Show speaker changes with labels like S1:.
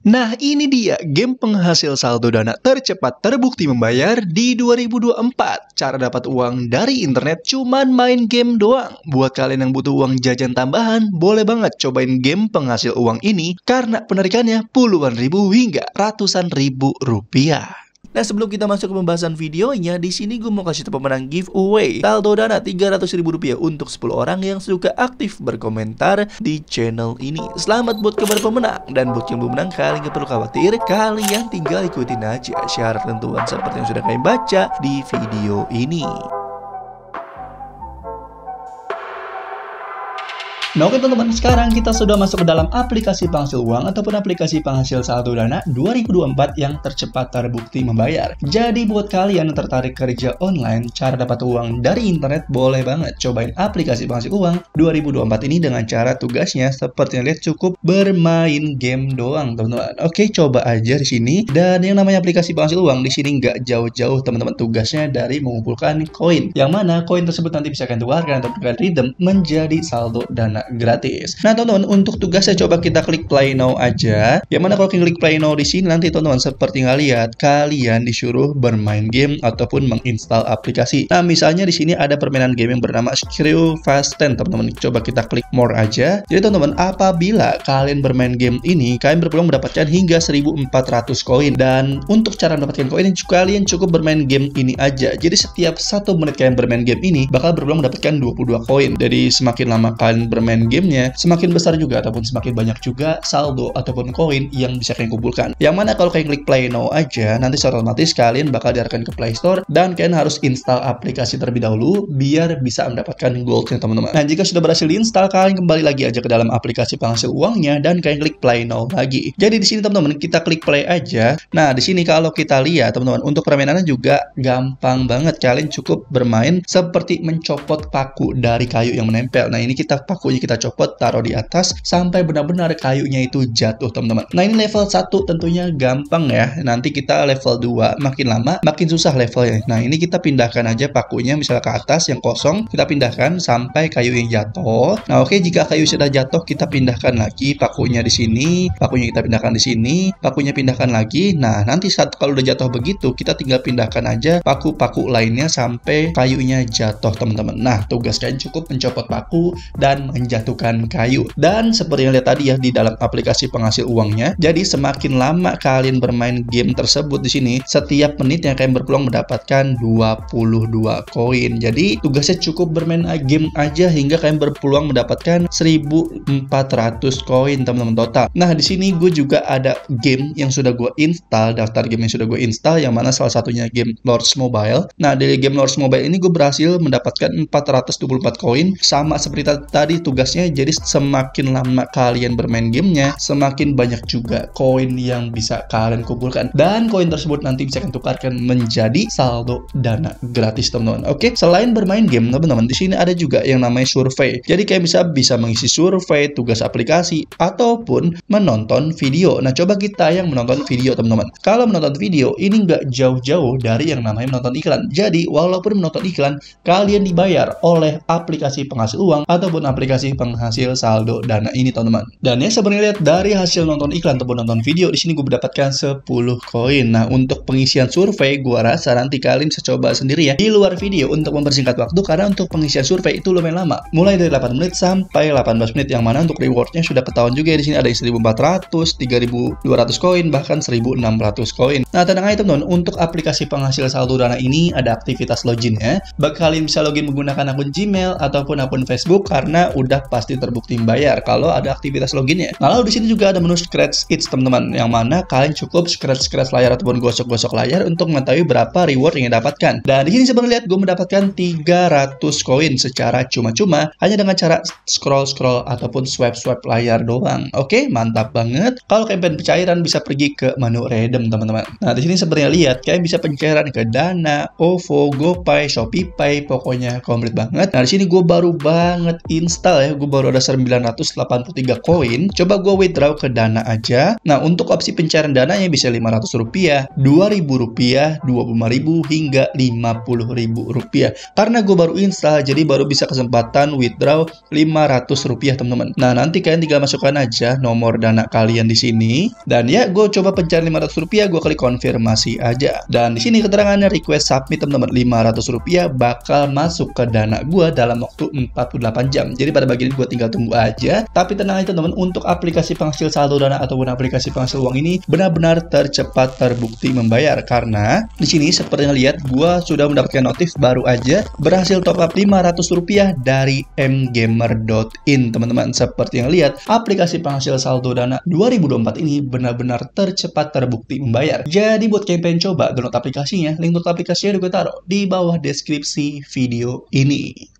S1: Nah ini dia game penghasil saldo dana tercepat terbukti membayar di 2024 Cara dapat uang dari internet cuman main game doang Buat kalian yang butuh uang jajan tambahan Boleh banget cobain game penghasil uang ini Karena penarikannya puluhan ribu hingga ratusan ribu rupiah Nah sebelum kita masuk ke pembahasan videonya, di sini gue mau kasih tau pemenang giveaway saldo dana Rp300.000 untuk 10 orang yang suka aktif berkomentar di channel ini. Selamat buat kabar pemenang dan buat yang belum menang kalian gak perlu khawatir, kalian tinggal ikutin aja syarat tentuan seperti yang sudah kalian baca di video ini. Nah oke teman-teman, sekarang kita sudah masuk ke dalam aplikasi penghasil uang ataupun aplikasi penghasil saldo dana 2024 yang tercepat terbukti membayar. Jadi buat kalian yang tertarik kerja online, cara dapat uang dari internet boleh banget cobain aplikasi penghasil uang 2024 ini dengan cara tugasnya seperti yang lihat cukup bermain game doang teman-teman. Oke coba aja di sini dan yang namanya aplikasi penghasil uang di sini nggak jauh-jauh teman-teman tugasnya dari mengumpulkan koin yang mana koin tersebut nanti bisa kalian tukarkan atau kalian redeem menjadi saldo dana gratis. Nah, teman-teman, untuk tugasnya coba kita klik play now aja. Yang mana kalau klik play now di sini nanti teman-teman seperti lihat kalian disuruh bermain game ataupun menginstal aplikasi. Nah, misalnya di sini ada permainan game yang bernama Screw Fast 10, teman-teman. Coba kita klik more aja. Jadi, teman-teman, apabila kalian bermain game ini, kalian berpeluang mendapatkan hingga 1400 koin dan untuk cara mendapatkan koin kalian cukup bermain game ini aja. Jadi, setiap satu menit kalian bermain game ini bakal berpeluang mendapatkan 22 koin. Jadi, semakin lama kalian bermain main gamenya, semakin besar juga ataupun semakin banyak juga saldo ataupun koin yang bisa kalian kumpulkan. Yang mana kalau kalian klik play now aja, nanti secara otomatis kalian bakal diarahkan ke Play Store dan kalian harus install aplikasi terlebih dahulu biar bisa mendapatkan goldnya teman-teman. Nah, jika sudah berhasil install, kalian kembali lagi aja ke dalam aplikasi penghasil uangnya dan kalian klik play now lagi. Jadi di sini teman-teman kita klik play aja. Nah, di sini kalau kita lihat teman-teman untuk permainannya juga gampang banget. Kalian cukup bermain seperti mencopot paku dari kayu yang menempel. Nah, ini kita pakunya kita copot, taruh di atas, sampai benar-benar kayunya itu jatuh, teman-teman. Nah, ini level 1 tentunya gampang ya. Nanti kita level 2, makin lama makin susah levelnya. Nah, ini kita pindahkan aja pakunya, misalnya ke atas yang kosong, kita pindahkan sampai kayu yang jatuh. Nah, oke, jika kayu sudah jatuh, kita pindahkan lagi pakunya di sini, pakunya kita pindahkan di sini, pakunya pindahkan lagi. Nah, nanti saat kalau udah jatuh begitu, kita tinggal pindahkan aja paku-paku lainnya sampai kayunya jatuh, teman-teman. Nah, tugas kalian cukup mencopot paku dan menjatuhkan menjatuhkan kayu. Dan seperti yang lihat tadi ya di dalam aplikasi penghasil uangnya, jadi semakin lama kalian bermain game tersebut di sini, setiap menit yang kalian berpeluang mendapatkan 22 koin. Jadi tugasnya cukup bermain game aja hingga kalian berpeluang mendapatkan 1400 koin teman-teman total. Nah, di sini gue juga ada game yang sudah gue install, daftar game yang sudah gue install yang mana salah satunya game Lords Mobile. Nah, dari game Lords Mobile ini gue berhasil mendapatkan 424 koin sama seperti tadi tugas tugasnya jadi semakin lama kalian bermain gamenya semakin banyak juga koin yang bisa kalian kumpulkan dan koin tersebut nanti bisa kalian tukarkan menjadi saldo dana gratis teman-teman oke selain bermain game teman-teman di sini ada juga yang namanya survei jadi kalian bisa bisa mengisi survei tugas aplikasi ataupun menonton video nah coba kita yang menonton video teman-teman kalau menonton video ini nggak jauh-jauh dari yang namanya menonton iklan jadi walaupun menonton iklan kalian dibayar oleh aplikasi penghasil uang ataupun aplikasi penghasil saldo dana ini teman-teman. Dan ya sebenarnya lihat dari hasil nonton iklan ataupun nonton video di sini gue mendapatkan 10 koin. Nah untuk pengisian survei gue rasa nanti kalian bisa coba sendiri ya di luar video untuk mempersingkat waktu karena untuk pengisian survei itu lumayan lama. Mulai dari 8 menit sampai 18 menit yang mana untuk rewardnya sudah ketahuan juga ya di sini ada 1400, 3200 koin bahkan 1600 koin. Nah tenang aja teman-teman untuk aplikasi penghasil saldo dana ini ada aktivitas ya Bakal kalian bisa login menggunakan akun Gmail ataupun akun Facebook karena udah pasti terbukti membayar kalau ada aktivitas loginnya. Nah Lalu di sini juga ada menu scratch it teman-teman yang mana kalian cukup scratch scratch layar ataupun gosok-gosok layar untuk mengetahui berapa reward yang didapatkan. Dan di sini sebenarnya lihat gue mendapatkan 300 koin secara cuma-cuma hanya dengan cara scroll-scroll ataupun swipe-swipe layar doang. Oke, mantap banget. Kalau kalian pencairan bisa pergi ke menu redeem teman-teman. Nah, di sini sebenarnya lihat kalian bisa pencairan ke Dana, OVO, GoPay, ShopeePay, pokoknya komplit banget. Nah, di sini gue baru banget install ya gue baru ada 983 koin. Coba gue withdraw ke dana aja. Nah, untuk opsi pencarian dananya bisa 500 rupiah, 2000 rupiah, 25000 hingga 50000 ribu rupiah. Karena gue baru install, jadi baru bisa kesempatan withdraw 500 rupiah, teman-teman. Nah, nanti kalian tinggal masukkan aja nomor dana kalian di sini. Dan ya, gue coba pencarian 500 rupiah, gue klik konfirmasi aja. Dan di sini keterangannya request submit, teman-teman. 500 rupiah bakal masuk ke dana gue dalam waktu 48 jam. Jadi pada bagian jadi gue tinggal tunggu aja. Tapi tenang aja teman-teman, untuk aplikasi penghasil saldo dana ataupun aplikasi penghasil uang ini benar-benar tercepat terbukti membayar karena di sini seperti yang lihat gue sudah mendapatkan notif baru aja berhasil top up 500 rupiah dari mgamer.in teman-teman. Seperti yang lihat, aplikasi penghasil saldo dana 2024 ini benar-benar tercepat terbukti membayar. Jadi buat campaign coba download aplikasinya, link untuk aplikasinya juga gue taruh di bawah deskripsi video ini.